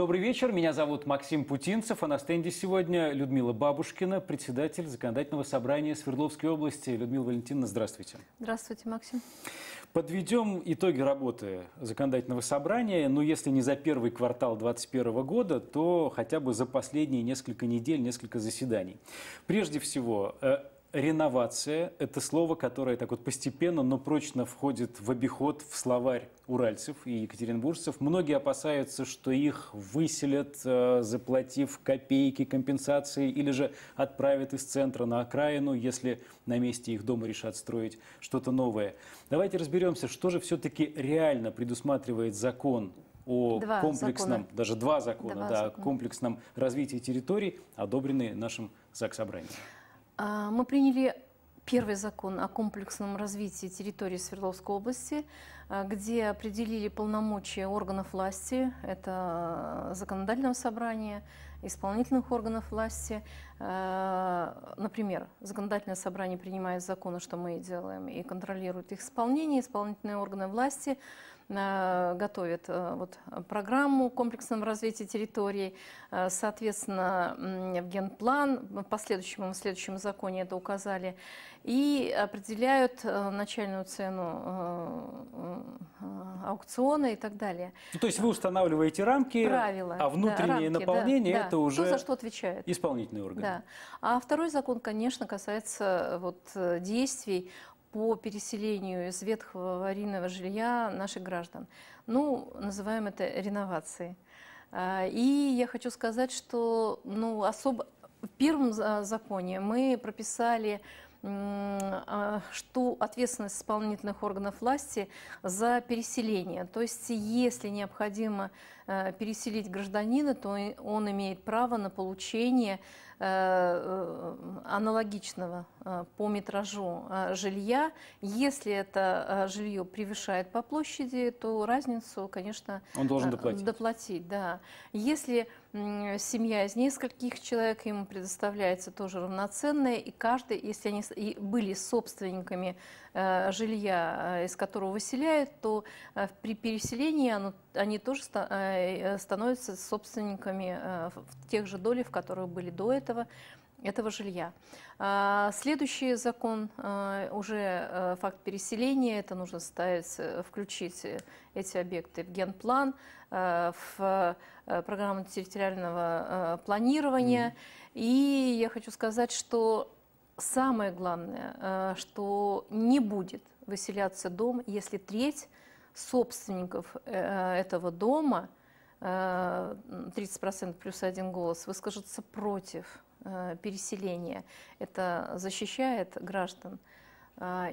Добрый вечер, меня зовут Максим Путинцев, а на стенде сегодня Людмила Бабушкина, председатель Законодательного собрания Свердловской области. Людмила Валентиновна, здравствуйте. Здравствуйте, Максим. Подведем итоги работы законодательного собрания, но ну, если не за первый квартал 2021 года, то хотя бы за последние несколько недель, несколько заседаний. Прежде всего, э, реновация – это слово, которое так вот постепенно, но прочно входит в обиход, в словарь уральцев и екатеринбуржцев. Многие опасаются, что их выселят, э, заплатив копейки компенсации, или же отправят из центра на окраину, если на месте их дома решат строить что-то новое. Давайте разберемся, что же все-таки реально предусматривает закон о два комплексном, закона. даже два закона, два да, закона. комплексном развитии территорий, одобренные нашим ЗАГС Собранием. А, мы приняли первый закон о комплексном развитии территории Свердловской области, а, где определили полномочия органов власти, это а, законодательного собрания, исполнительных органов власти. Например, законодательное собрание принимает законы, что мы и делаем, и контролирует их исполнение, исполнительные органы власти – Э, готовит э, вот, программу комплексного развития территорий, э, соответственно, в генплан, в последующем в следующем законе это указали, и определяют начальную цену аукциона и так далее. Ну, то есть вы устанавливаете рамки, Правила, а внутреннее да, рамки, наполнение да, это да. Ну, уже Кто за что отвечает. исполнительный орган. Да. А второй закон, конечно, касается вот, действий по переселению из ветхого аварийного жилья наших граждан. Ну, называем это реновацией. А, и я хочу сказать, что ну, особо, в первом законе мы прописали а, что ответственность исполнительных органов власти за переселение. То есть, если необходимо э, переселить гражданина, то он имеет право на получение Э, э, аналогичного э, по метражу жилья. Если это жилье превышает по площади, то разницу, конечно, он должен доплатить. доплатить да. Если семья из нескольких человек, ему предоставляется тоже равноценное, и каждый, если они были собственниками жилья, из которого выселяют, то при переселении оно они тоже э, становятся собственниками э, тех же долей, в которых были до этого этого жилья. А, следующий закон, э, уже факт переселения, это нужно ставить, включить эти объекты в генплан, в программу территориального планирования. Mm. И я хочу сказать, что самое главное, что не будет выселяться дом, если треть собственников э, этого дома, 30% э, плюс один голос, выскажутся против э, переселения. Это защищает граждан.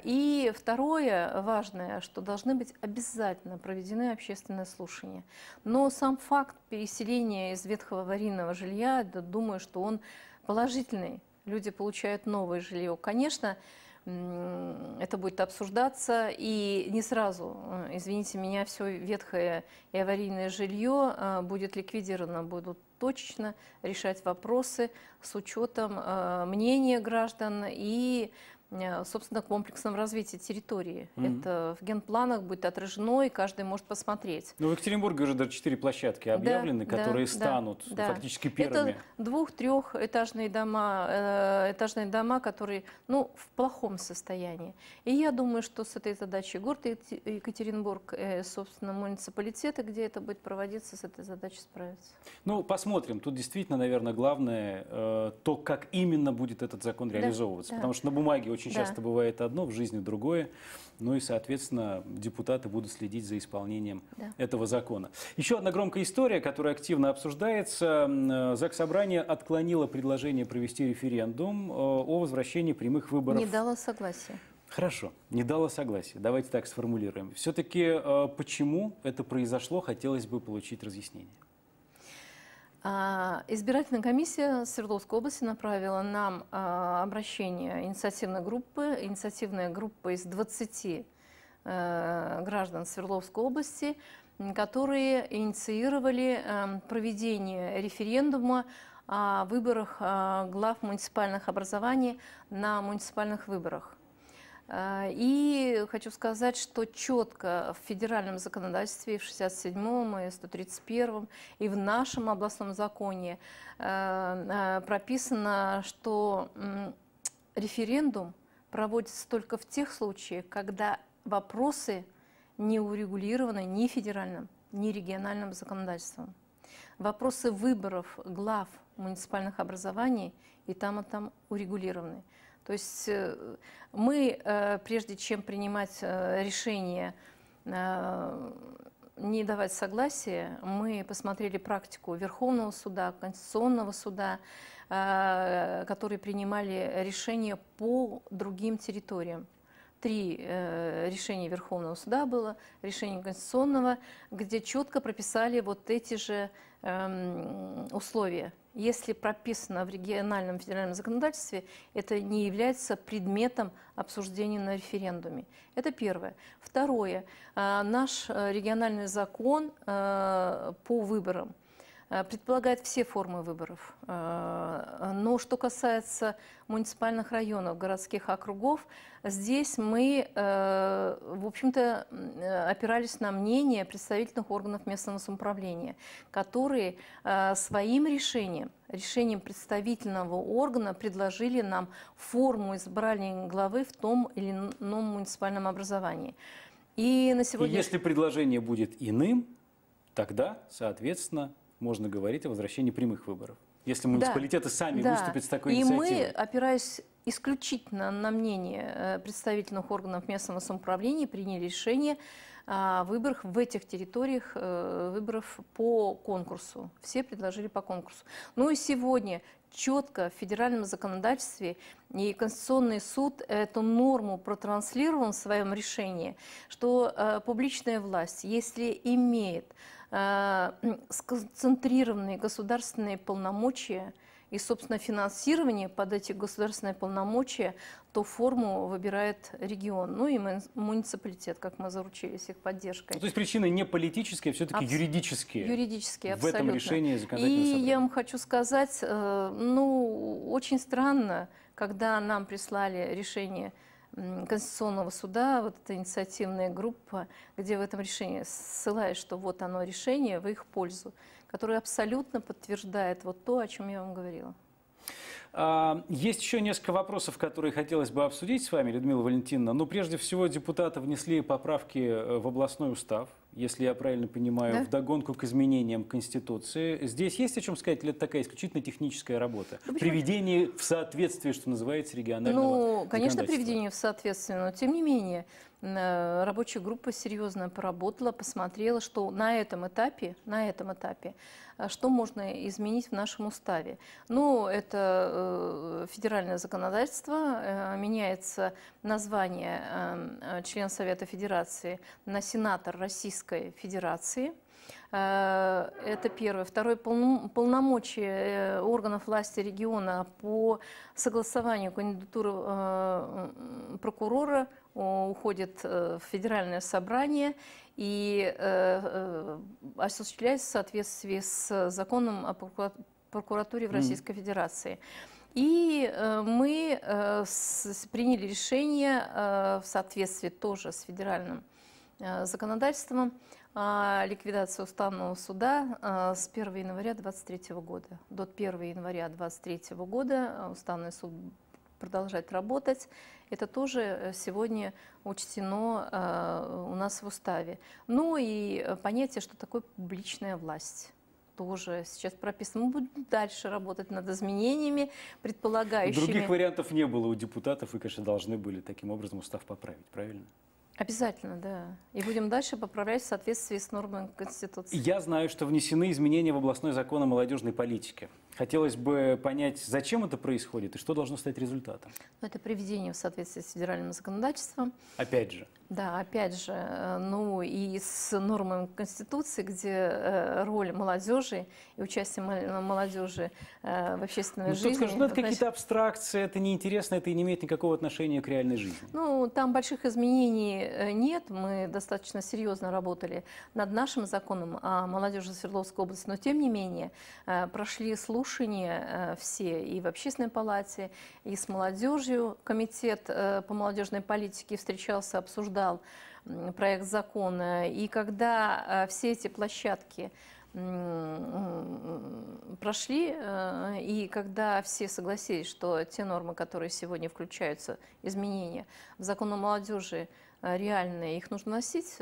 И второе важное, что должны быть обязательно проведены общественные слушания. Но сам факт переселения из ветхого аварийного жилья, думаю, что он положительный. Люди получают новое жилье. Конечно, это будет обсуждаться. И не сразу, э, извините меня, все ветхое и аварийное жилье э, будет ликвидировано, будут точечно решать вопросы с учетом э, мнения граждан и Э, собственно, комплексном развитии территории. Mm-hmm. Это в генпланах будет отражено, и каждый может посмотреть. Ну, в Екатеринбурге уже даже четыре площадки объявлены, да, которые да, станут да, фактически первыми. Это двух-трехэтажные дома, э, этажные дома, которые, ну, в плохом состоянии. И я думаю, что с этой задачей город Екатеринбург, э, собственно, муниципалитеты, где это будет проводиться, с этой задачей справятся. Ну, посмотрим. Тут действительно, наверное, главное э, то, как именно будет этот закон реализовываться. Да, потому да. что на бумаге очень да. часто бывает одно, в жизни другое. Ну и, соответственно, депутаты будут следить за исполнением да. этого закона. Еще одна громкая история, которая активно обсуждается. Э, ЗАГС Собрание отклонило предложение провести референдум э, о возвращении прямых выборов. Не дало согласия. Хорошо, не дало согласия. Давайте так сформулируем. Все-таки э, почему это произошло, хотелось бы получить разъяснение. А, избирательная комиссия Свердловской области направила нам а, обращение инициативной группы. Инициативная группа из 20 э, граждан Свердловской области, которые инициировали э, проведение референдума о выборах а, глав муниципальных образований на муниципальных выборах. А, и хочу сказать, что четко в федеральном законодательстве, в 67-м, и 131-м, и в нашем областном законе а, а, прописано, что референдум проводится только в тех случаях, когда вопросы не урегулированы ни федеральным, ни региональным законодательством. Вопросы выборов глав муниципальных образований и там и там урегулированы. То есть э, мы, э, прежде чем принимать э, решение не давать согласия, мы посмотрели практику Верховного суда, Конституционного суда, которые принимали решения по другим территориям три э, решения Верховного суда было, решение Конституционного, где четко прописали вот эти же э, условия. Если прописано в региональном федеральном законодательстве, это не является предметом обсуждения на референдуме. Это первое. Второе. Э, наш э, региональный закон э, по выборам – Э, предполагает все формы выборов. Э, но что касается муниципальных районов, городских округов, здесь мы, э, в общем-то, опирались на мнение представительных органов местного самоуправления, которые своим решением решением представительного органа предложили нам форму избрания главы в том или ином муниципальном образовании. И на сегодня... И если предложение будет иным, тогда, соответственно, можно говорить о возвращении прямых выборов. Если муниципалитеты да, сами да. выступят с такой и инициативой. И мы, опираясь исключительно на мнение э, представительных органов местного самоуправления, приняли решение о выборах в этих территориях, э, выборов по конкурсу. Все предложили по конкурсу. Ну и сегодня четко в федеральном законодательстве и Конституционный суд эту норму протранслировал в своем решении, что э, публичная власть, если имеет Э, сконцентрированные государственные полномочия и, собственно, финансирование под эти государственные полномочия, то форму выбирает регион, ну и муниципалитет, как мы заручились их поддержкой. Ну, то есть причины не политические, а все-таки Абс... юридические. Юридические, абсолютно. В этом решении законодательного И собрания. я вам хочу сказать, э, ну, очень странно, когда нам прислали решение Конституционного суда, вот эта инициативная группа, где в этом решении ссылаясь, что вот оно решение в их пользу, которое абсолютно подтверждает вот то, о чем я вам говорила. А, есть еще несколько вопросов, которые хотелось бы обсудить с вами, Людмила Валентиновна. Но ну, прежде всего депутаты внесли поправки э, в областной устав, если я правильно понимаю, да? вдогонку к изменениям Конституции. Здесь есть о чем сказать, или это такая исключительно техническая работа? Ну, приведение в соответствие, что называется, регионального Ну, конечно, приведение в соответствие, но тем не менее, э, рабочая группа серьезно поработала, посмотрела, что на этом этапе, на этом этапе, э, что можно изменить в нашем уставе. Ну, это э, федеральное законодательство, меняется название эм, члена Совета Федерации на сенатор российский Российской Федерации. Э, это первое. Второе, полномочия э, органов власти региона по согласованию кандидатуры э, прокурора уходит в федеральное собрание и осуществляется в соответствии с законом о прокуратуре в Российской Федерации. И мы приняли решение в соответствии тоже с федеральным Э, законодательством а, ликвидация уставного суда э, с 1 января 2023 года. До 1 января 2023 года э, уставный суд продолжать работать. Это тоже сегодня учтено у нас в уставе. Ну и понятие, что такое публичная власть тоже сейчас прописано. Мы будем дальше работать над изменениями, предполагающими... Других вариантов не было у депутатов, и, конечно, должны были таким образом устав поправить, правильно? Обязательно, да. И будем дальше поправлять в соответствии с нормами Конституции. Я знаю, что внесены изменения в областной закон о молодежной политике. Хотелось бы понять, зачем это происходит и что должно стать результатом. Ну, это приведение в соответствии с федеральным законодательством. Опять же. Да, опять же. Э, ну и с нормами Конституции, где э, роль молодежи и участие молодежи э, в общественной ну, жизни. Тут скажут, ну, это значит... какие-то абстракции, это неинтересно, это не имеет никакого отношения к реальной жизни. Ну, там больших изменений нет. Мы достаточно серьезно работали над нашим законом о а молодежи Свердловской области. Но тем не менее, прошли слушания слушания э, все и в общественной палате, и с молодежью. Комитет э, по молодежной политике встречался, обсуждал проект закона. И когда э, все эти площадки прошли, и когда все согласились, что те нормы, которые сегодня включаются, изменения в закон о молодежи реальные, их нужно носить,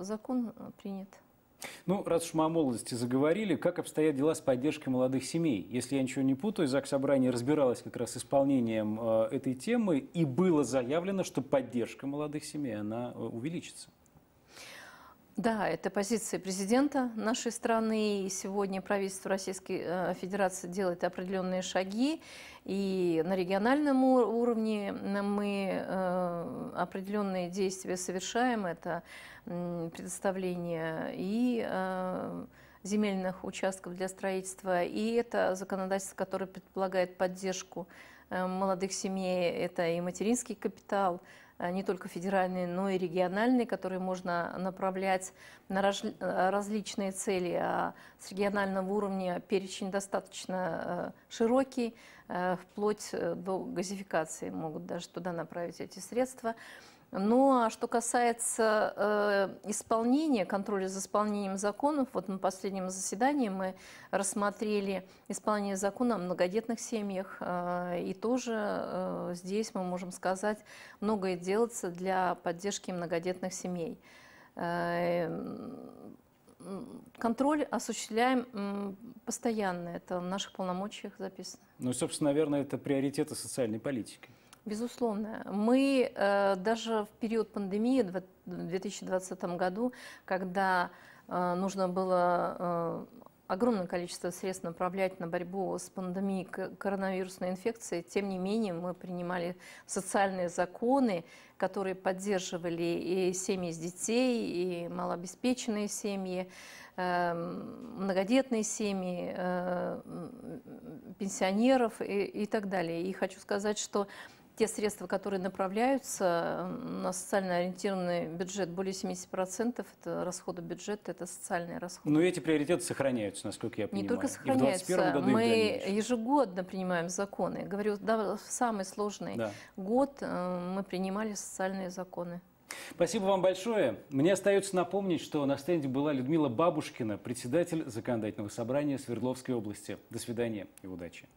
закон принят. Ну, раз уж мы о молодости заговорили, как обстоят дела с поддержкой молодых семей? Если я ничего не путаю, ЗАГС Собрание разбиралось как раз с исполнением э, этой темы, и было заявлено, что поддержка молодых семей, она э, увеличится. Да, это позиция президента нашей страны. И сегодня правительство Российской э, Федерации делает определенные шаги. И на региональном уровне мы э, определенные действия совершаем. Это предоставление и э, земельных участков для строительства. И это законодательство, которое предполагает поддержку молодых семей. Это и материнский капитал, а, не только федеральные, но и региональные, которые можно направлять на э, различные цели. А с регионального уровня перечень достаточно э, широкий, э, вплоть до газификации могут даже туда направить эти средства. Ну а что касается э, исполнения, контроля за исполнением законов, вот на последнем заседании мы рассмотрели исполнение закона о многодетных семьях. Э, и тоже э, здесь мы можем сказать, многое делается для поддержки многодетных семей. Э, контроль осуществляем постоянно, это в наших полномочиях записано. Ну, собственно, наверное, это приоритеты социальной политики. Безусловно. Мы э, даже в период пандемии в 2020 году, когда э, нужно было э, огромное количество средств направлять на борьбу с пандемией коронавирусной инфекции. Тем не менее, мы принимали социальные законы, которые поддерживали и семьи с детей, и малообеспеченные семьи, многодетные семьи, пенсионеров и, и так далее. И хочу сказать, что те средства, которые направляются на социально ориентированный бюджет, более 70% это расходы бюджета, это социальные расходы. Но ну, эти приоритеты сохраняются, насколько я понимаю. Не только сохраняются. И в году, мы и в ежегодно принимаем законы. Говорю, да, в самый сложный да. год э, мы принимали социальные законы. Спасибо вам большое. Мне остается напомнить, что на стенде была Людмила Бабушкина, председатель Законодательного собрания Свердловской области. До свидания и удачи.